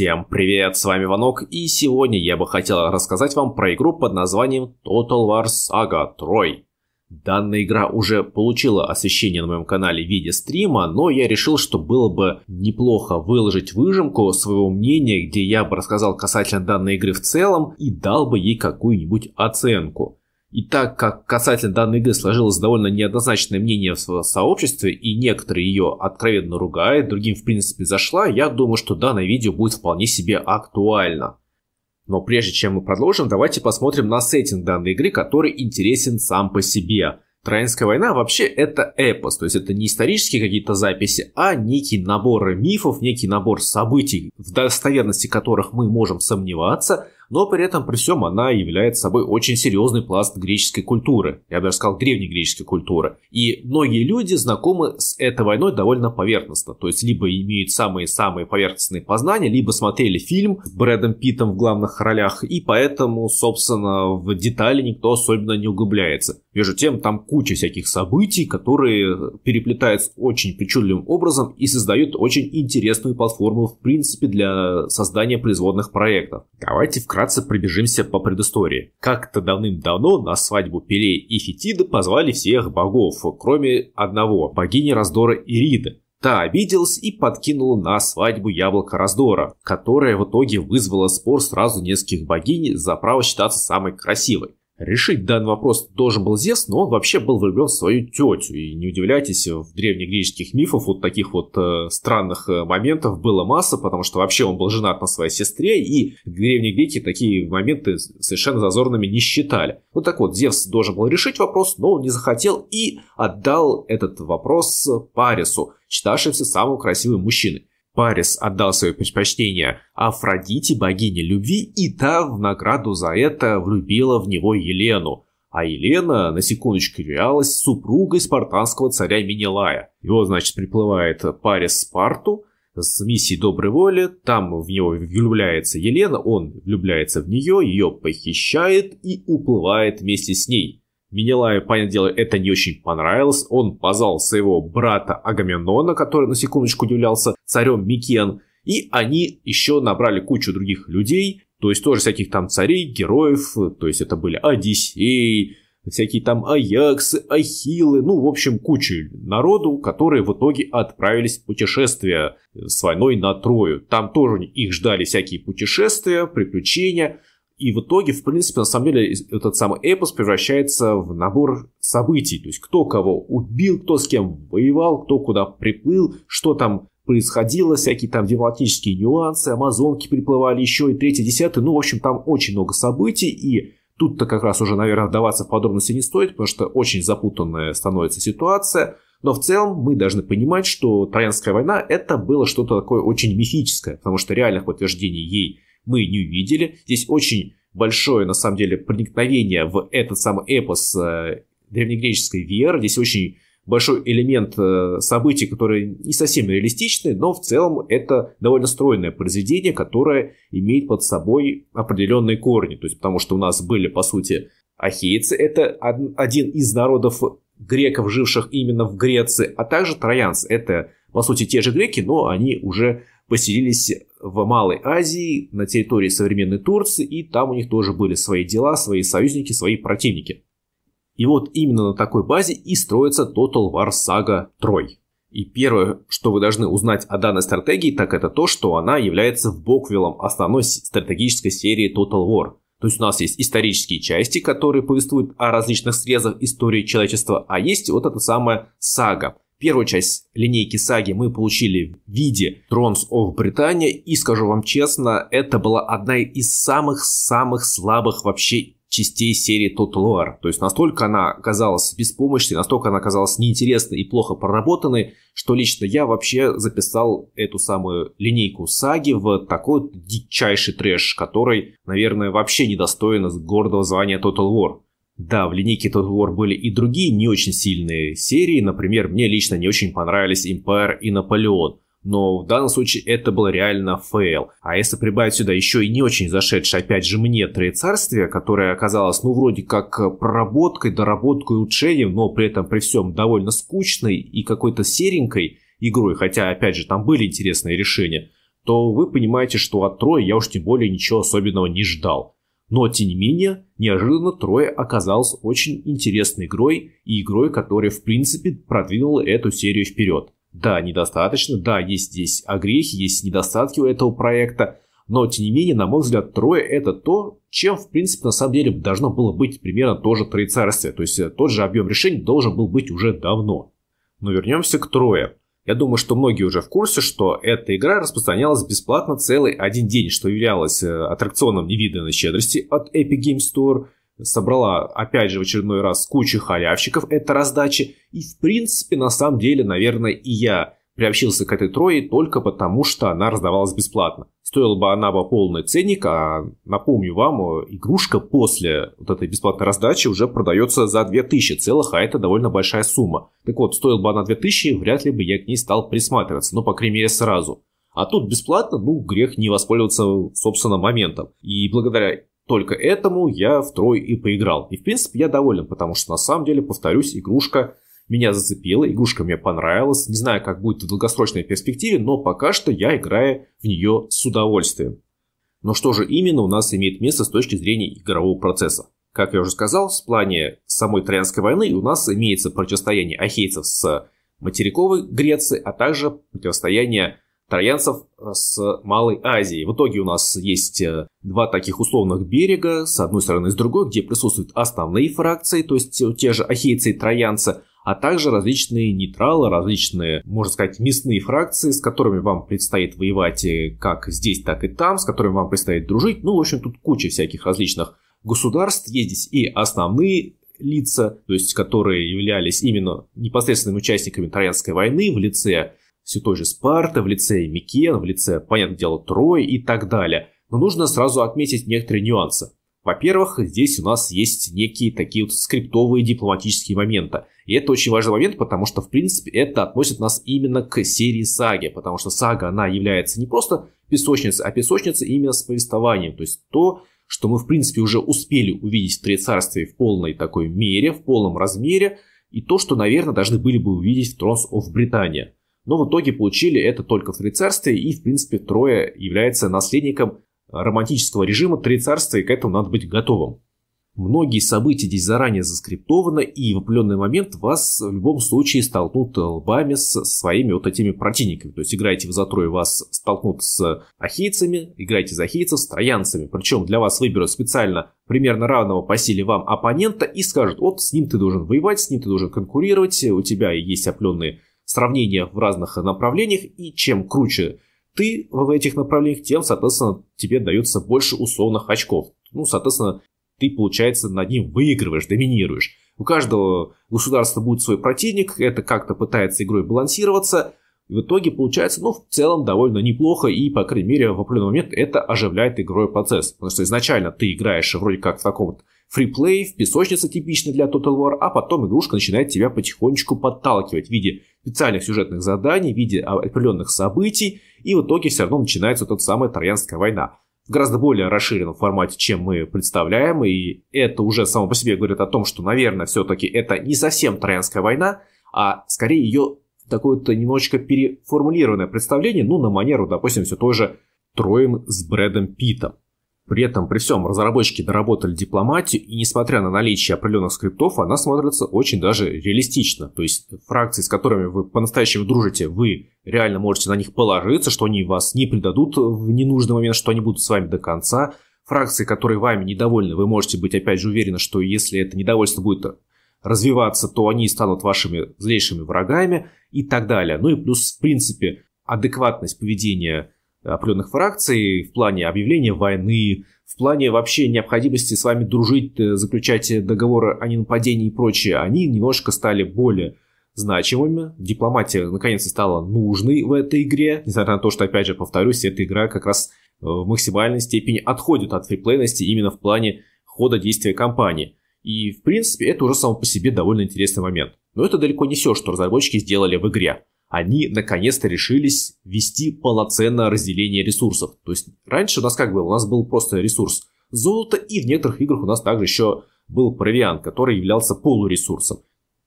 Всем привет, с вами Ванок, и сегодня я бы хотел рассказать вам про игру под названием Total War Saga Troy. Данная игра уже получила освещение на моем канале в виде стрима, но я решил, что было бы неплохо выложить выжимку своего мнения, где я бы рассказал касательно данной игры в целом и дал бы ей какую-нибудь оценку. И так как касательно данной игры сложилось довольно неоднозначное мнение в сообществе, и некоторые ее откровенно ругают, другим в принципе зашла, я думаю, что данное видео будет вполне себе актуально. Но прежде чем мы продолжим, давайте посмотрим на сеттинг данной игры, который интересен сам по себе. Троянская война вообще это эпос, то есть это не исторические какие-то записи, а некий набор мифов, некий набор событий, в достоверности которых мы можем сомневаться – но при этом при всем она является собой очень серьезный пласт греческой культуры, я бы даже сказал древнегреческой культуры. И многие люди знакомы с этой войной довольно поверхностно, то есть либо имеют самые-самые поверхностные познания, либо смотрели фильм с Брэдом Питтом в главных ролях, и поэтому, собственно, в детали никто особенно не углубляется. Между тем, там куча всяких событий, которые переплетаются очень причудливым образом и создают очень интересную платформу, в принципе, для создания производных проектов. Давайте вкратце вкратце пробежимся по предыстории. Как-то давным-давно на свадьбу Пеле и Фетида позвали всех богов, кроме одного, богини раздора Ириды. Та обиделась и подкинула на свадьбу яблоко раздора, которое в итоге вызвало спор сразу нескольких богинь за право считаться самой красивой. Решить данный вопрос должен был Зевс, но он вообще был влюблен в свою тетю. И не удивляйтесь, в древнегреческих мифах вот таких вот э, странных э, моментов было масса, потому что вообще он был женат на своей сестре, и древние греки такие моменты совершенно зазорными не считали. Вот так вот, Зевс должен был решить вопрос, но он не захотел и отдал этот вопрос Парису, считавшимся самым красивым мужчиной. Парис отдал свое предпочтение Афродите, богине любви, и та в награду за это влюбила в него Елену. А Елена, на секундочку, являлась супругой спартанского царя Менелая. Его, значит, приплывает Парис в Спарту с миссией доброй воли, там в него влюбляется Елена, он влюбляется в нее, ее похищает и уплывает вместе с ней. Менелаю, понятное дело, это не очень понравилось. Он позвал своего брата Агамемнона, который на секундочку являлся царем Микен. И они еще набрали кучу других людей, то есть тоже всяких там царей, героев, то есть это были Одиссей, всякие там Аяксы, Ахиллы, ну, в общем, кучу народу, которые в итоге отправились в путешествие с войной на Трою. Там тоже их ждали всякие путешествия, приключения, и в итоге, в принципе, на самом деле, этот самый эпос превращается в набор событий. То есть, кто кого убил, кто с кем воевал, кто куда приплыл, что там происходило, всякие там дипломатические нюансы, амазонки приплывали еще и третий, десятый. Ну, в общем, там очень много событий, и тут-то как раз уже, наверное, вдаваться в подробности не стоит, потому что очень запутанная становится ситуация. Но в целом мы должны понимать, что Троянская война это было что-то такое очень мифическое, потому что реальных подтверждений ей мы не увидели. Здесь очень большое, на самом деле, проникновение в этот самый эпос э, древнегреческой веры. Здесь очень большой элемент э, событий, которые не совсем реалистичны, но в целом это довольно стройное произведение, которое имеет под собой определенные корни. То есть потому что у нас были, по сути, ахейцы, это один из народов греков, живших именно в Греции, а также троянцы. Это, по сути, те же греки, но они уже поселились в Малой Азии, на территории современной Турции, и там у них тоже были свои дела, свои союзники, свои противники. И вот именно на такой базе и строится Total War Saga 3. И первое, что вы должны узнать о данной стратегии, так это то, что она является боквиллом основной стратегической серии Total War. То есть у нас есть исторические части, которые повествуют о различных срезах истории человечества, а есть вот эта самая сага, Первую часть линейки саги мы получили в виде Thrones of Britannia, и скажу вам честно, это была одна из самых-самых слабых вообще частей серии Total War. То есть настолько она казалась беспомощной, настолько она казалась неинтересной и плохо проработанной, что лично я вообще записал эту самую линейку саги в такой дичайший трэш, который, наверное, вообще недостоин гордого звания Total War. Да, в линейке Total War были и другие не очень сильные серии. Например, мне лично не очень понравились Empire и Наполеон. Но в данном случае это был реально фейл. А если прибавить сюда еще и не очень зашедшее, опять же, мне Троецарствие, которое оказалось, ну, вроде как проработкой, доработкой, улучшением, но при этом при всем довольно скучной и какой-то серенькой игрой, хотя, опять же, там были интересные решения, то вы понимаете, что от Трои я уж тем более ничего особенного не ждал. Но, тем не менее, неожиданно Трое оказалась очень интересной игрой и игрой, которая, в принципе, продвинула эту серию вперед. Да, недостаточно, да, есть здесь огрехи, есть недостатки у этого проекта, но, тем не менее, на мой взгляд, Трое — это то, чем, в принципе, на самом деле должно было быть примерно тоже Троецарствие. То есть э, тот же объем решений должен был быть уже давно. Но вернемся к Трое. Я думаю, что многие уже в курсе, что эта игра распространялась бесплатно целый один день, что являлось э, аттракционом невиданной щедрости от Epic Games Store – собрала, опять же, в очередной раз кучу халявщиков этой раздачи. И, в принципе, на самом деле, наверное, и я приобщился к этой трое только потому, что она раздавалась бесплатно. Стоила бы она по полной ценник, а напомню вам, игрушка после вот этой бесплатной раздачи уже продается за 2000 целых, а это довольно большая сумма. Так вот, стоила бы она 2000, вряд ли бы я к ней стал присматриваться, ну, по крайней мере, сразу. А тут бесплатно, ну, грех не воспользоваться, собственным моментом. И благодаря только этому я втрой и поиграл. И, в принципе, я доволен, потому что, на самом деле, повторюсь, игрушка меня зацепила, игрушка мне понравилась. Не знаю, как будет в долгосрочной перспективе, но пока что я играю в нее с удовольствием. Но что же именно у нас имеет место с точки зрения игрового процесса? Как я уже сказал, в плане самой Троянской войны у нас имеется противостояние ахейцев с материковой Греции, а также противостояние троянцев э, с Малой Азией. В итоге у нас есть э, два таких условных берега, с одной стороны и с другой, где присутствуют основные фракции, то есть те же ахейцы и троянцы, а также различные нейтралы, различные, можно сказать, мясные фракции, с которыми вам предстоит воевать э, как здесь, так и там, с которыми вам предстоит дружить. Ну, в общем, тут куча всяких различных государств. Есть здесь и основные лица, то есть которые являлись именно непосредственными участниками Троянской войны в лице все той же Спарта, в лице Микен, в лице, понятное дело, Трои и так далее. Но нужно сразу отметить некоторые нюансы. Во-первых, здесь у нас есть некие такие вот скриптовые дипломатические моменты. И это очень важный момент, потому что, в принципе, это относит нас именно к серии саги, потому что сага, она является не просто песочницей, а песочницей именно с повествованием. То есть то, что мы, в принципе, уже успели увидеть в Трицарстве в полной такой мере, в полном размере, и то, что, наверное, должны были бы увидеть в Thrones of Britannia. Но в итоге получили это только в Трицарстве, и, в принципе, Трое является наследником романтического режима Трицарствия, и к этому надо быть готовым. Многие события здесь заранее заскриптованы, и в определенный момент вас в любом случае столкнут лбами с своими вот этими противниками. То есть играете в затрой, вас столкнут с ахейцами, играете за ахейцев с троянцами. Причем для вас выберут специально примерно равного по силе вам оппонента и скажут, вот с ним ты должен воевать, с ним ты должен конкурировать, у тебя есть определенные сравнения в разных направлениях, и чем круче ты в этих направлениях, тем, соответственно, тебе дается больше условных очков. Ну, соответственно, ты, получается, над ним выигрываешь, доминируешь. У каждого государства будет свой противник, это как-то пытается игрой балансироваться. в итоге получается, ну, в целом довольно неплохо, и, по крайней мере, в определенный момент это оживляет игровой процесс. Потому что изначально ты играешь вроде как в таком вот фриплей, в песочнице типично для Total War, а потом игрушка начинает тебя потихонечку подталкивать в виде специальных сюжетных заданий в виде а, определенных событий, и в итоге все равно начинается тот самый Троянская война. В гораздо более расширенном формате, чем мы представляем, и это уже само по себе говорит о том, что, наверное, все-таки это не совсем Троянская война, а скорее ее такое-то немножечко переформулированное представление, ну, на манеру, допустим, все той же Троем с Брэдом Питом. При этом, при всем, разработчики доработали дипломатию, и несмотря на наличие определенных скриптов, она смотрится очень даже реалистично. То есть фракции, с которыми вы по-настоящему дружите, вы реально можете на них положиться, что они вас не предадут в ненужный момент, что они будут с вами до конца. Фракции, которые вами недовольны, вы можете быть опять же уверены, что если это недовольство будет развиваться, то они станут вашими злейшими врагами и так далее. Ну и плюс, в принципе, адекватность поведения определенных фракций, в плане объявления войны, в плане вообще необходимости с вами дружить, э, заключать договоры о ненападении и прочее, они немножко стали более значимыми. Дипломатия наконец-то стала нужной в этой игре, несмотря на то, что, опять же, повторюсь, эта игра как раз э, в максимальной степени отходит от фриплейности именно в плане хода действия кампании. И, в принципе, это уже само по себе довольно интересный момент. Но это далеко не все, что разработчики сделали в игре они наконец-то решились вести полноценное разделение ресурсов. То есть раньше у нас как было? У нас был просто ресурс золота, и в некоторых играх у нас также еще был провиант, который являлся полуресурсом.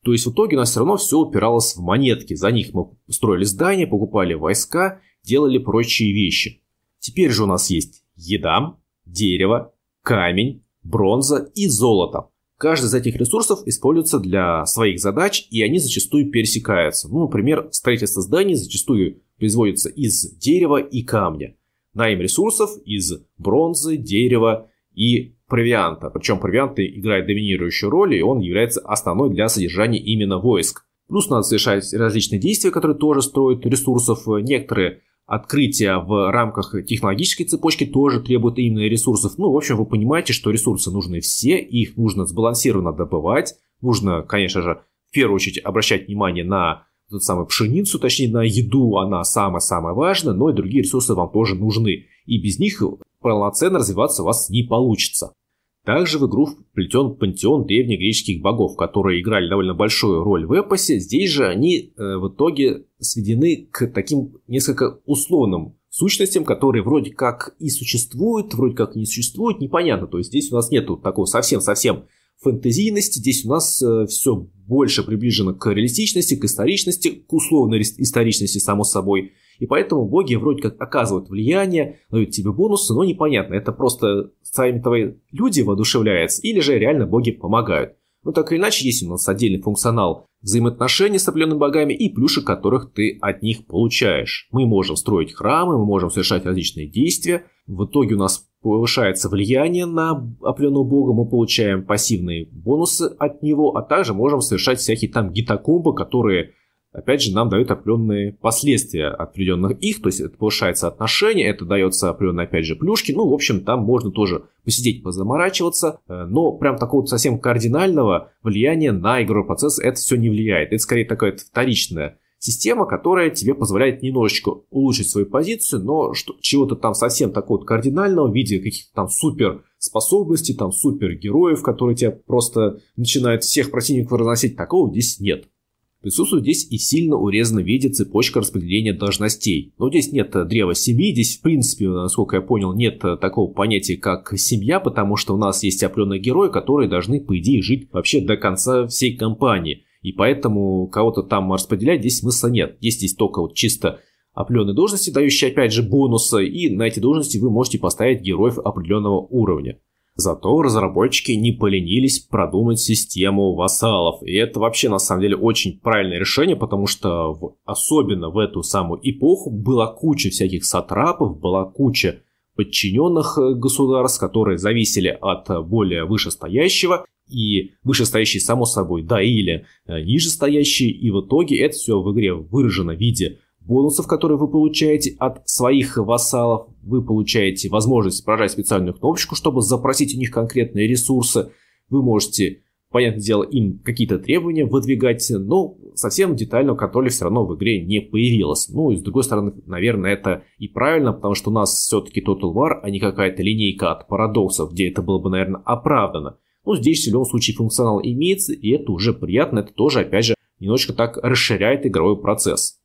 То есть в итоге у нас все равно все упиралось в монетки. За них мы строили здания, покупали войска, делали прочие вещи. Теперь же у нас есть еда, дерево, камень, бронза и золото. Каждый из этих ресурсов используется для своих задач, и они зачастую пересекаются. Ну, например, строительство зданий зачастую производится из дерева и камня. Найм ресурсов из бронзы, дерева и провианта. Причем провиант играет доминирующую роль, и он является основной для содержания именно войск. Плюс надо совершать различные действия, которые тоже строят ресурсов. Некоторые открытия в рамках технологической цепочки тоже требует именно ресурсов. Ну, в общем, вы понимаете, что ресурсы нужны все, их нужно сбалансированно добывать. Нужно, конечно же, в первую очередь обращать внимание на ту самую пшеницу, точнее на еду, она самая-самая важная, но и другие ресурсы вам тоже нужны. И без них полноценно развиваться у вас не получится. Также в игру вплетен пантеон древнегреческих богов, которые играли довольно большую роль в эпосе. Здесь же они э, в итоге сведены к таким несколько условным сущностям, которые вроде как и существуют, вроде как и не существуют, непонятно. То есть здесь у нас нет такого совсем-совсем фэнтезийности, здесь у нас э, все больше приближено к реалистичности, к историчности, к условной историчности, само собой, и поэтому боги вроде как оказывают влияние, дают тебе бонусы, но непонятно, это просто сами твои люди воодушевляются, или же реально боги помогают. Но ну, так или иначе, есть у нас отдельный функционал взаимоотношений с определенными богами и плюшек, которых ты от них получаешь. Мы можем строить храмы, мы можем совершать различные действия. В итоге у нас повышается влияние на определенного бога, мы получаем пассивные бонусы от него, а также можем совершать всякие там гитакомбы, которые опять же, нам дают определенные последствия от приведенных их, то есть это повышается отношение, это дается определенные, опять же, плюшки, ну, в общем, там можно тоже посидеть, позаморачиваться, э, но прям такого совсем кардинального влияния на игровой процесс это все не влияет. Это скорее такая вторичная система, которая тебе позволяет немножечко улучшить свою позицию, но что, чего-то там совсем такого кардинального в виде каких-то там супер способностей, там супергероев, которые тебя просто начинают всех противников разносить, такого здесь нет. Присутствует здесь и сильно урезана в виде цепочка распределения должностей. Но ну, здесь нет э, древа семьи, здесь в принципе, насколько я понял, нет э, такого понятия, как семья, потому что у нас есть определенные герои, которые должны, по идее, жить вообще до конца всей кампании. И поэтому кого-то там распределять здесь смысла нет. Есть здесь только вот чисто определенные должности, дающие опять же бонусы, и на эти должности вы можете поставить героев определенного уровня. Зато разработчики не поленились продумать систему вассалов. И это вообще на самом деле очень правильное решение, потому что в, особенно в эту самую эпоху была куча всяких сатрапов, была куча подчиненных э, государств, которые зависели от более вышестоящего, и вышестоящие само собой, да, или э, нижестоящие, и в итоге это все в игре выражено в виде бонусов, которые вы получаете от своих вассалов, вы получаете возможность прожать специальную кнопочку, чтобы запросить у них конкретные ресурсы. Вы можете, понятное дело, им какие-то требования выдвигать, но совсем детального контроля все равно в игре не появилось. Ну и с другой стороны, наверное, это и правильно, потому что у нас все-таки Total War, а не какая-то линейка от парадоксов, где это было бы, наверное, оправдано. Но ну, здесь в любом случае функционал имеется, и это уже приятно, это тоже, опять же, немножечко так расширяет игровой процесс.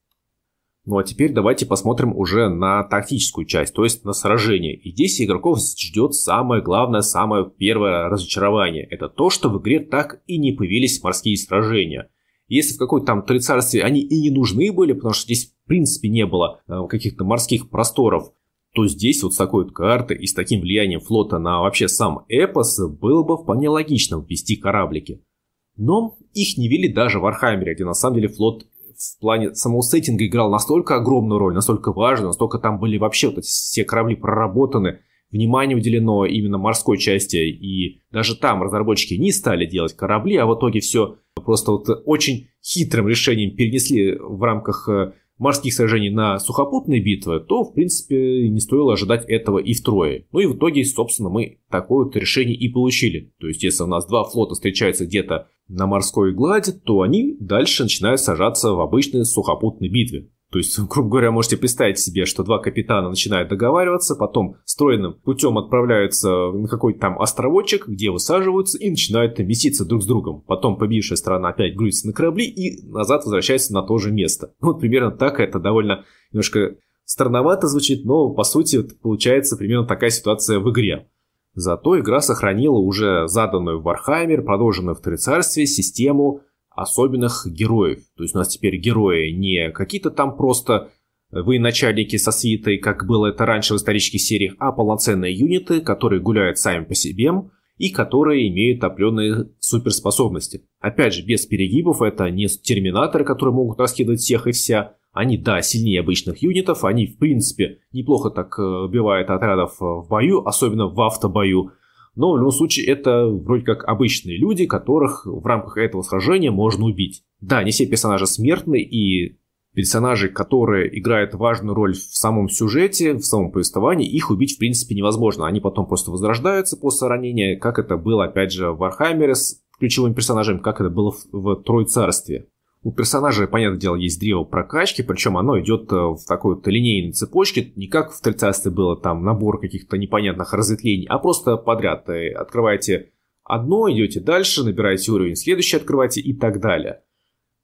Ну а теперь давайте посмотрим уже на тактическую часть, то есть на сражение. И здесь игроков ждет самое главное, самое первое разочарование. Это то, что в игре так и не появились морские сражения. Если в какой-то там трицарстве они и не нужны были, потому что здесь в принципе не было э, каких-то морских просторов, то здесь вот с такой вот карты и с таким влиянием флота на вообще сам эпос было бы вполне логично ввести кораблики. Но их не вели даже в Архаймере, где на самом деле флот в плане самого сеттинга играл настолько огромную роль, настолько важно, настолько там были вообще вот эти все корабли проработаны, внимание уделено именно морской части, и даже там разработчики не стали делать корабли, а в итоге все просто вот очень хитрым решением перенесли в рамках э, морских сражений на сухопутные битвы, то, в принципе, не стоило ожидать этого и втрое. Ну и в итоге, собственно, мы такое вот решение и получили. То есть, если у нас два флота встречаются где-то на морской глади, то они дальше начинают сажаться в обычной сухопутной битве. То есть, грубо говоря, можете представить себе, что два капитана начинают договариваться, потом стройным путем отправляются на какой-то там островочек, где высаживаются и начинают там меситься друг с другом. Потом побившая сторона опять грузится на корабли и назад возвращается на то же место. вот примерно так это довольно немножко странновато звучит, но по сути вот, получается примерно такая ситуация в игре. Зато игра сохранила уже заданную в Вархаммер, продолженную в Трицарстве, систему особенных героев. То есть у нас теперь герои не какие-то там просто э, вы начальники со свитой, как было это раньше в исторических сериях, а полноценные юниты, которые гуляют сами по себе и которые имеют определенные суперспособности. Опять же, без перегибов это не терминаторы, которые могут раскидывать всех и вся, они, да, сильнее обычных юнитов, они, в принципе, неплохо так э, убивают отрядов э, в бою, особенно в автобою. Но в любом случае это вроде как обычные люди, которых в рамках этого сражения можно убить. Да, не все персонажи смертны, и персонажи, которые играют важную роль в самом сюжете, в самом повествовании, их убить в принципе невозможно. Они потом просто возрождаются после ранения, как это было опять же в Вархаммере с ключевым персонажем, как это было в, в Тройцарстве. У персонажа, понятное дело, есть древо прокачки, причем оно идет э, в такой вот линейной цепочке, не как в 30 было там набор каких-то непонятных разветвлений, а просто подряд. Э, открываете одно, идете дальше, набираете уровень, следующий открываете и так далее.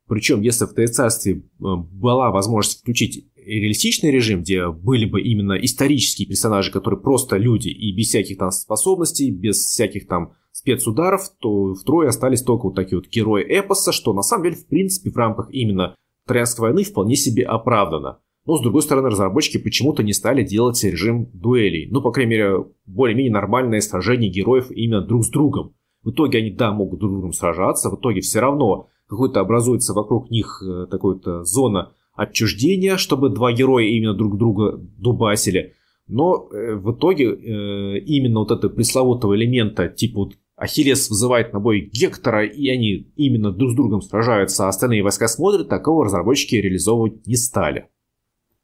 Причем, если в Троицарстве э, была возможность включить реалистичный режим, где были бы именно исторические персонажи, которые просто люди и без всяких там способностей, без всяких там спецударов, то втрое остались только вот такие вот герои эпоса, что на самом деле, в принципе, в рамках именно Троянской войны вполне себе оправдано. Но, с другой стороны, разработчики почему-то не стали делать режим дуэлей. Ну, по крайней мере, более-менее нормальное сражение героев именно друг с другом. В итоге они, да, могут друг с другом сражаться, в итоге все равно какой-то образуется вокруг них э, такой-то э, зона отчуждения, чтобы два героя именно друг друга дубасили. Но э, в итоге именно вот этого пресловутого элемента, типа вот Ахиллес вызывает на бой Гектора, и они именно друг с другом сражаются, а остальные войска смотрят, такого разработчики реализовывать не стали.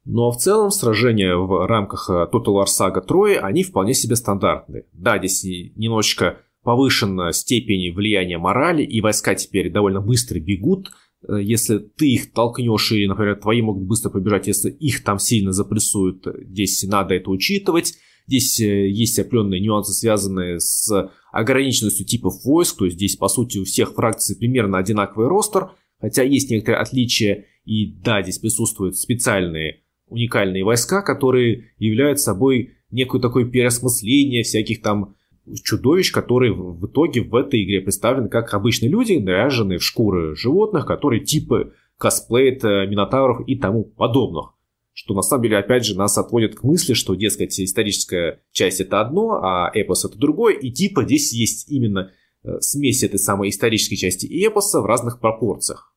Ну а в целом сражения в рамках э, Total War Saga 3, они вполне себе стандартные. Да, здесь немножечко повышена степень влияния морали, и войска теперь довольно быстро бегут, э, если ты их толкнешь, или, например, твои могут быстро побежать, если их там сильно запрессуют, э, здесь надо это учитывать. Здесь э, есть определенные нюансы, связанные с ограниченностью типов войск, то есть здесь, по сути, у всех фракций примерно одинаковый ростер, хотя есть некоторые отличия, и да, здесь присутствуют специальные уникальные войска, которые являются собой некое такое переосмысление всяких там чудовищ, которые в итоге в этой игре представлены как обычные люди, наряженные в шкуры животных, которые типы косплеят минотавров и тому подобных что на самом деле, опять же, нас отводит к мысли, что, дескать, историческая часть это одно, а эпос это другое, и типа здесь есть именно э, смесь этой самой исторической части и эпоса в разных пропорциях.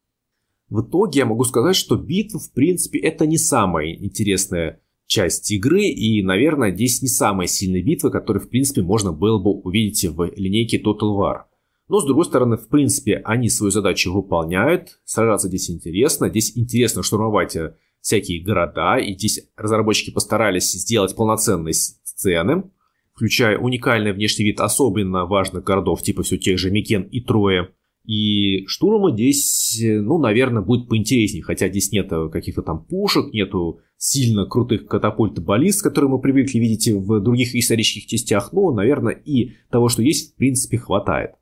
В итоге я могу сказать, что битва, в принципе, это не самая интересная часть игры, и, наверное, здесь не самая сильная битва, которую в принципе, можно было бы увидеть в линейке Total War. Но, с другой стороны, в принципе, они свою задачу выполняют, сражаться здесь интересно, здесь интересно штурмовать э, всякие города, и здесь разработчики постарались сделать полноценные сцены, включая уникальный внешний вид особенно важных городов, типа все тех же Микен и Троя. И штурма здесь, ну, наверное, будет поинтереснее, хотя здесь нет э, каких-то там пушек, нету сильно крутых катапульт баллист, которые мы привыкли видеть в других исторических частях, но, наверное, и того, что есть, в принципе, хватает.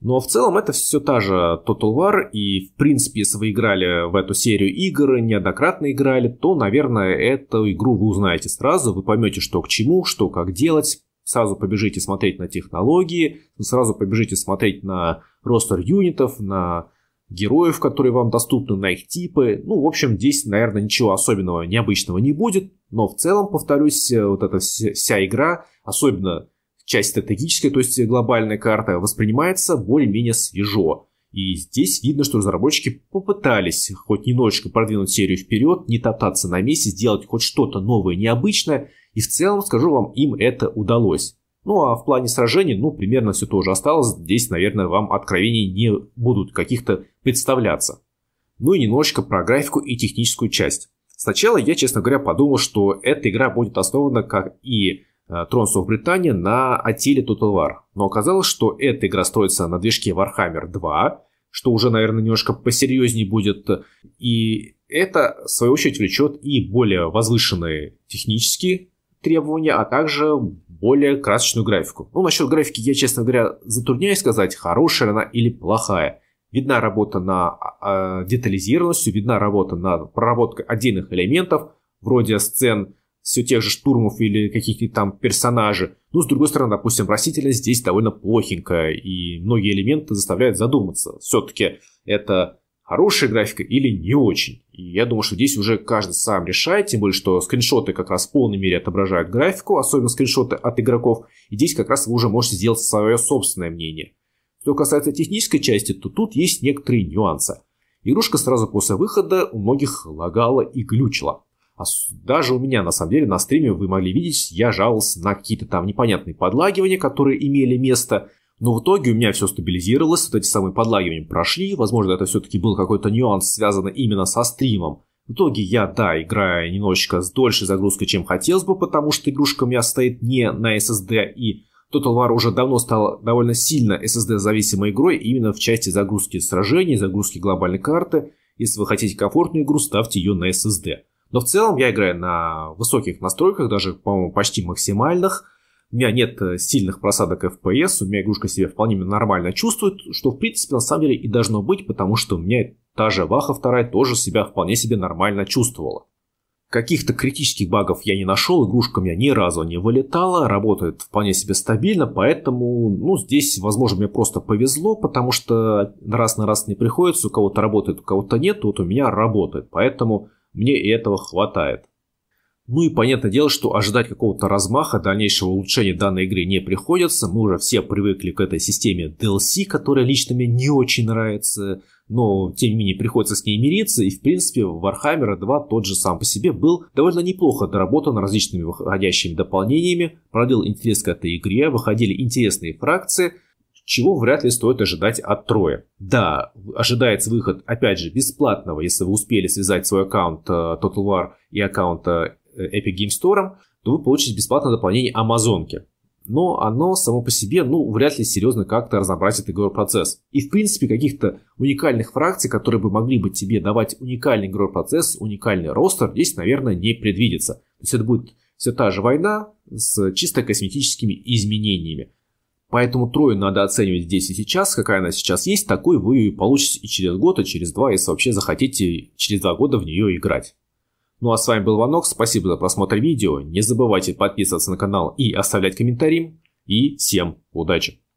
Но ну, а в целом это все та же Total War, и в принципе, если вы играли в эту серию игр, неоднократно играли, то, наверное, эту игру вы узнаете сразу, вы поймете, что к чему, что как делать, сразу побежите смотреть на технологии, сразу побежите смотреть на ростер юнитов, на героев, которые вам доступны, на их типы. Ну, в общем, здесь, наверное, ничего особенного, необычного не будет, но в целом, повторюсь, э, вот эта вся игра, особенно часть стратегическая, то есть глобальная карта, воспринимается более-менее свежо. И здесь видно, что разработчики попытались хоть немножечко продвинуть серию вперед, не топтаться на месте, сделать хоть что-то новое, необычное, и в целом, скажу вам, им это удалось. Ну а в плане сражений, ну, примерно все тоже осталось. Здесь, наверное, вам откровений не будут каких-то представляться. Ну и немножечко про графику и техническую часть. Сначала я, честно говоря, подумал, что эта игра будет основана, как и Э, трон Британии на Атиле Total War. Но оказалось, что эта игра строится на движке Warhammer 2, что уже, наверное, немножко посерьезнее будет. И это, в свою очередь, влечет и более возвышенные технические требования, а также более красочную графику. Ну, насчет графики я, честно говоря, затрудняюсь сказать, хорошая она или плохая. Видна работа на э, детализированностью, видна работа на проработкой отдельных элементов, вроде сцен все тех же штурмов или каких-нибудь там персонажей. Но, с другой стороны, допустим, «Просителя» здесь довольно плохенько, и многие элементы заставляют задуматься. Все-таки это хорошая графика или не очень. И я думаю, что здесь уже каждый сам решает, тем более, что скриншоты как раз в полной мере отображают графику, особенно скриншоты от игроков, и здесь как раз вы уже можете сделать свое собственное мнение. Что касается технической части, то тут есть некоторые нюансы. Игрушка сразу после выхода у многих лагала и глючила. А даже у меня, на самом деле, на стриме вы могли видеть, я жаловался на какие-то там непонятные подлагивания, которые имели место. Но в итоге у меня все стабилизировалось, вот эти самые подлагивания прошли. Возможно, это все-таки был какой-то нюанс, связанный именно со стримом. В итоге я, да, играю немножечко с дольшей загрузкой, чем хотелось бы, потому что игрушка у меня стоит не на SSD, и Total War уже давно стала довольно сильно SSD-зависимой игрой, именно в части загрузки сражений, загрузки глобальной карты. Если вы хотите комфортную игру, ставьте ее на SSD. Но в целом я играю на высоких настройках, даже, по-моему, почти максимальных. У меня нет э, сильных просадок FPS, у меня игрушка себя вполне нормально чувствует, что, в принципе, на самом деле и должно быть, потому что у меня та же Ваха вторая тоже себя вполне себе нормально чувствовала. Каких-то критических багов я не нашел, игрушка у меня ни разу не вылетала, работает вполне себе стабильно, поэтому, ну, здесь, возможно, мне просто повезло, потому что раз на раз не приходится, у кого-то работает, у кого-то нет, вот у меня работает, поэтому мне и этого хватает. Ну и понятное дело, что ожидать какого-то размаха, дальнейшего улучшения данной игры не приходится. Мы уже все привыкли к этой системе DLC, которая лично мне не очень нравится, но тем не менее приходится с ней мириться. И в принципе Warhammer 2 тот же сам по себе был довольно неплохо доработан различными выходящими дополнениями, продлил интерес к этой игре, выходили интересные фракции – чего вряд ли стоит ожидать от Троя. Да, ожидается выход, опять же, бесплатного, если вы успели связать свой аккаунт э, Total War и аккаунт э, Epic Game Store, то вы получите бесплатное дополнение Амазонки. Но оно само по себе, ну, вряд ли серьезно как-то разнообразит игровой процесс. И, в принципе, каких-то уникальных фракций, которые бы могли бы тебе давать уникальный игровой процесс, уникальный ростер, здесь, наверное, не предвидится. То есть это будет все та же война с чисто косметическими изменениями. Поэтому трою надо оценивать здесь и сейчас, какая она сейчас есть, такой вы получите и через год, и через два, если вообще захотите через два года в нее играть. Ну а с вами был Ванок, спасибо за просмотр видео, не забывайте подписываться на канал и оставлять комментарии. и всем удачи!